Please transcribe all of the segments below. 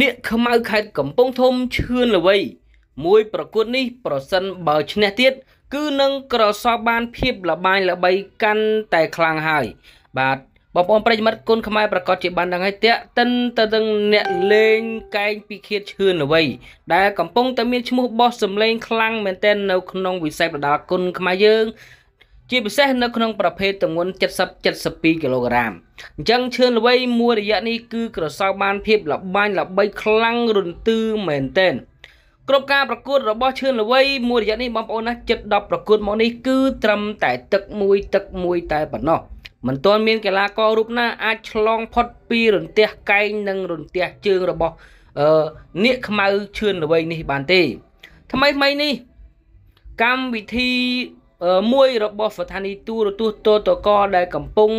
នាគខ្មៅខេត្តកំពង់ធំឈឿនល្វី មួយ ប្រកួតនេះប្រសិនបើឈ្នះទៀតគឺនឹងក្រសបបានភាពលបាយលបីកាន់តែខ្លាំងហើយ បាទបងប្អូនប្រិយមិត្តគុនខ្មែរប្រកាសជាបានដឹងហើយតាក់តិនទៅនឹងអ្នកលេងកែងពីខៀតឈឿនល្វីដែលកំពុងតែមានឈ្មោះបោះសម្លេងខ្លាំងមែនទែននៅក្នុងវិស័យប្រដាល់គុនខ្មែរយើងជាពិសេសនៅក្នុងប្រភេទទម្ងន់70 72គីឡូក្រាមអញ្ចឹងឈើល្វៃមួយរយៈនេះគឺក្រសោបបានភាពល្បាញល្បីខ្លាំងរន្ទឺមែនទែនគ្រប់ការប្រកួត របស់ឈើល្វៃមួយរយៈនេះបងប្អូនណាចិត្ត10ប្រកួតមកនេះគឺត្រឹមតែ ទឹកមួយទឹកមួយតែប៉ុណ្ណោះមិនទាន់មានកីឡាកររូបណាអាចឆ្លងផុតពីរន្ទះកែងនិងរន្ទះជើងរបស់អឺនាគខ្មៅឈឿនល្វីនេះបានទេ ថ្មីថ្មីនេះកម្មវិធីមួយរបស់ស្ថានីយទូរទស្សន៍តតកដែលកំពុង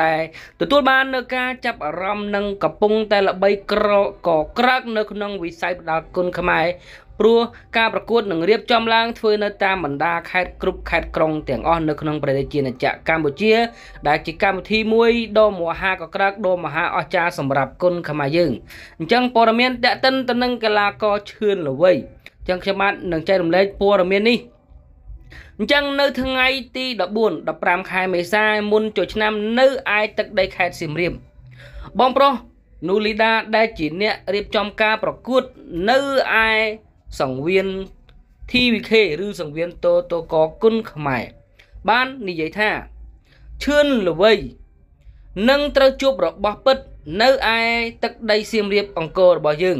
តែទទួលបាននៅការចាប់អារម្មណ៍និងកំពុង តែល្បីក្រកក្រើកនៅក្នុងវិស័យផ្ដាល់គុណខ្មែរព្រោះការប្រកួតនឹងរៀបចំឡើងធ្វើនៅតាមបណ្ដាខេត្តគ្រប់ខេត្តក្រុងទាំងអស់នៅក្នុងប្រទេសជាណាចក្រកម្ពុជាដែលជាកម្មវិធីមួយដ៏មហាកក្រើកដ៏មហាអស្ចារ្យសម្រាប់គុណខ្មែរយើងអញ្ចឹងព័ត៌មានតេតិនទៅនឹងកីឡាករឈឿនល្វីអញ្ចឹងខ្ញុំបាទនឹងចែករំលែកព័ត៌មាននេះអញ្ចឹងនៅថ្ងៃទី14 15ខែមេសាមុនចូលឆ្នាំ នៅឯទឹកដីខេត្តសៀមរាបបងប្រុសនូលីដាដែលជាអ្នករៀបចំការប្រកួតនៅឯសង្វៀន TVK ឬសង្វៀនតូតូកគុណខ្មែរបាននិយាយថាឈឿនល្វីនឹងត្រូវជួបរបស់ពិតនៅឯទឹកដីសៀមរាបអង្គររបស់យើង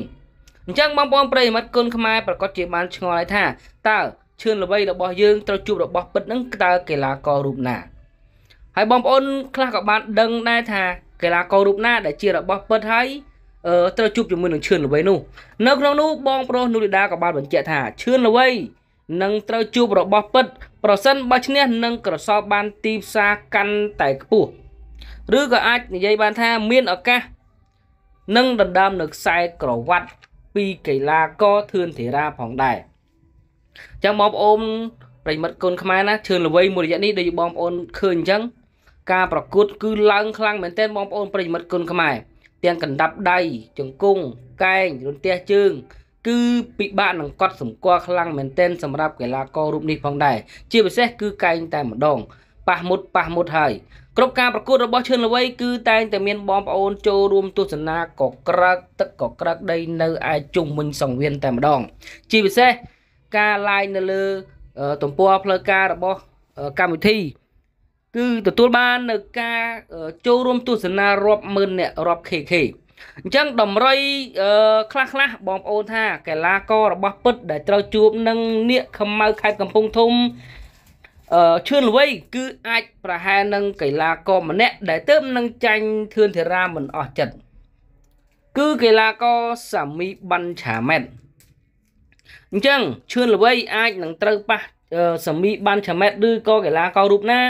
អញ្ចឹងបងប្អូនប្រិយមិត្តគុណខ្មែរប្រកាសជាបានឆ្ងល់ហើយថាតើឈឿនល្បីរបស់យើងត្រូវជួបរបស់ពិតនឹងតើកីឡាកររូបណាហើយបងប្អូនខ្លះក៏បានដឹងដែរថា កីឡាកររូបណាដែលជារបស់ពិតហើយអឺត្រូវជួបជាមួយនឹងឈឿនល្បីនោះ នៅក្នុងនោះបងប្រុសនូរីដាក៏បានបញ្ជាក់ថាឈឿនល្បីនឹងត្រូវជួបរបស់ពិតប្រសិនបើឈ្នះនឹងក្រសោបបានទីផ្សារកាន់តែខ្ពស់ឬក៏អាចនិយាយបានថាមានឱកាសនឹងដណ្ដើមនៅខ្សែក្រវ៉ាត់ពីកីឡាករធឿនធីរាផងដែរអញ្ចឹងបងប្អូនប្រិមិត្តកូនខ្មែរណាឈើល្វីមួយរយៈនេះដូចបងប្អូនឃើញអញ្ចឹងការប្រកួត គឺឡើងខ្លាំងមែនទែនបងប្អូនប្រិមិត្តកូនខ្មែរទាំងកណ្ដាប់ដៃជង្គង់កែងរន្ទះជើង គឺពិបាកនឹងកត់សម្គាល់ខ្លាំងមែនទែនសម្រាប់កីឡាកររូបនេះផងដែរជាពិសេសគឺកែងតែម្ដងប៉ះមុតប៉ះមុតហើយគ្រប់ការប្រកួតរបស់ឈឿនល្វីគឺតែងតែមានបងប្អូនចូលរួមទស្សនាក៏ក្រឹកទឹកក៏ក្រឹកដីនៅឯជុំវិញសង្វៀនតែម្ដង ជាពិសេសការ like នៅលើទំព័រផ្លូវការរបស់កម្មវិធី គឺទទួលបាននៅការចូលរួមទស្សនារាប់ម៉ឺនអ្នករាប់ KK អញ្ចឹងដំរីខ្លះខ្លះបងប្អូនថាកីឡាកររបស់ពិតដែលត្រូវជួបនឹងនាកខ្មៅខេត្តកំពង់ធំអឺឈឿនល្វី គឺអាចប្រហែលនឹងកីឡាករម្នាក់ដែលទើបនឹងចាញ់ធឿនធារាមិនអស់ចិត្តគឺកីឡាករសាមីបានឆាម៉ែតអញ្ចឹងឈឿនល្វីអាចនឹងត្រូវប៉ះសមីបានឆាម៉ែតឬក៏កីឡាកររូបណា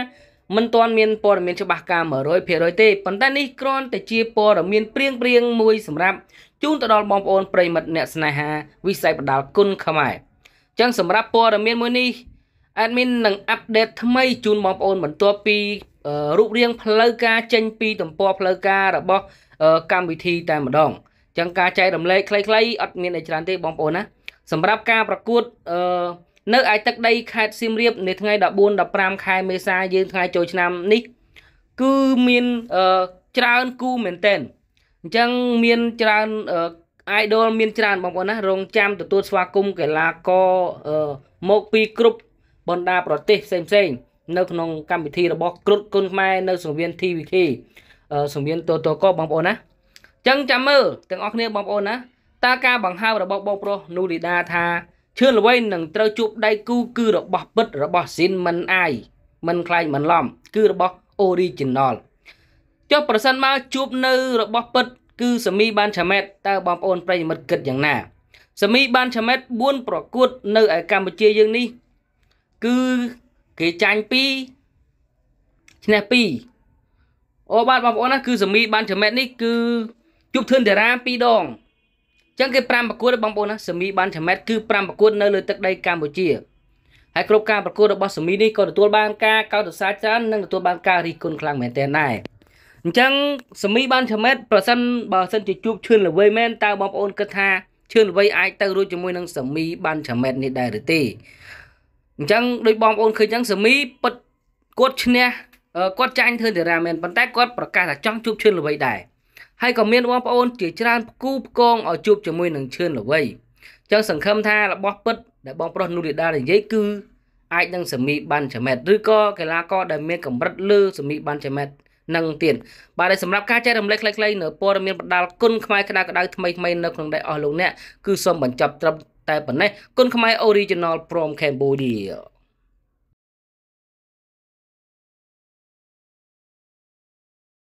មិនទាន់មានព័ត៌មានច្បាស់ការ100%ទេប៉ុន្តែនេះគ្រាន់តែជាព័ត៌មានព្រៀងព្រៀងមួយសម្រាប់ជូនទៅដល់បងប្អូនប្រិមិត្តអ្នកស្នេហា វិស័យបដាល់គុណខ្មែរអញ្ចឹងសម្រាប់ព័ត៌មានមួយនេះ admin នឹងអាប់ដេតថ្មីជូនបងប្អូនបន្ទាប់ពីរូបរាងផ្លូវការចេញពីទំព័រផ្លូវការរបស់កម្មវិធីតែម្ដងអញ្ចឹងការចែករំលែកខ្លីៗអត់មានអីច្រើនទេបងប្អូនណាសម្រាប់ការប្រកួតអឺនៅឯទឹកដីខេត្តសៀមរាបនៅថ្ងៃ14 15ខែមេសាយើងថ្ងៃចូលឆ្នាំនេះគឺមានច្រើនគូមែនតែនអញ្ចឹងមានច្រើន idol មានច្រើនបងប្អូនណារងចាំទទួលស្វាគមន៍កីឡាករមកពីគ្រប់បណ្ដាប្រទេសផ្សេងផ្សេងនៅក្នុងកម្មវិធីរបស់គ្រុតគុនខ្មែរនៅសង្វៀន TVK សង្វៀនតតកបងប្អូនណាអញ្ចឹងចាំមើលទាំងអស់គ្នាបងប្អូនណាតើការបង្ហើបរបស់បងប្រុសនូលីដាថាឈឿនល្វីនឹងត្រូវជួបដៃគូគឺរបស់ពិតរបស់ស៊ីនមិនអាយមិនខ្លាញ់មិនឡំគឺរបស់ original ចុះប្រសិនមកជួបនៅរបស់ពិតគឺសមីបានឆាមេតតើបងប្អូន ប្រិយមិត្តគិតយ៉ាងណា សមីបានឆាមេត4ប្រកួត នៅឯកម្ពុជាយើងនេះ គឺគេចាញ់2ឈ្នះ2អូបាទបងប្អូនណាគឺ សមីបានឆាមេតនេះគឺជួបធឿនតារា2ដងចឹងគឺ5ប្រកួតបងប្អូនណាសមីបានចាំេតគឺ5ប្រកួត នៅលើទឹកដីកម្ពុជាហើយគ្រប់ការប្រកួតរបស់សមីនេះក៏ទទួលបាន ការកោតសរសើរច្រើននិងទទួលបានការរិះគន់ខ្លាំងមែនទែនដែរអញ្ចឹងសមីបានចាំេតប្រសិនបើសិនជាជួបឈឿនល្វីមែនតើបងប្អូនគិតថាឈឿនល្វីអាចទៅរួចជាមួយនឹងសមីបានចាំេតនេះដែរឬទេអញ្ចឹងដោយបងប្អូនឃើញអញ្ចឹងសមីពិតគាត់ឈ្នះគាត់ចាញ់ធឿនតារាមែនប៉ុន្តែគាត់ប្រកាសថាចង់ជួបឈឿនល្វីដែរហើយក៏មានបងប្អូនជាច្រើនគូផ្គងឲ្យជួបជាមួយនឹងឈឿនល្វីចឹងសង្ឃឹមថារបស់ពិត ដែលបងប្រុសនូរីដានិយាយគឺអាចនឹងសមីបានចមេតឬក៏កីឡាករដែលមានកម្រិតលើសមីបានចមេតនឹងទៀតបាទសម្រាប់ការចែករំលែកខ្លីៗនៅព័ត៌មានបដាលគុណខ្មែរក្តៅក្តៅថ្មីថ្មីនៅក្នុងដៃអស់លោកអ្នកគឺសូមបញ្ចប់ត្រឹមតែប៉ុណ្ណេះគុណខ្មែរ Original from Cambodia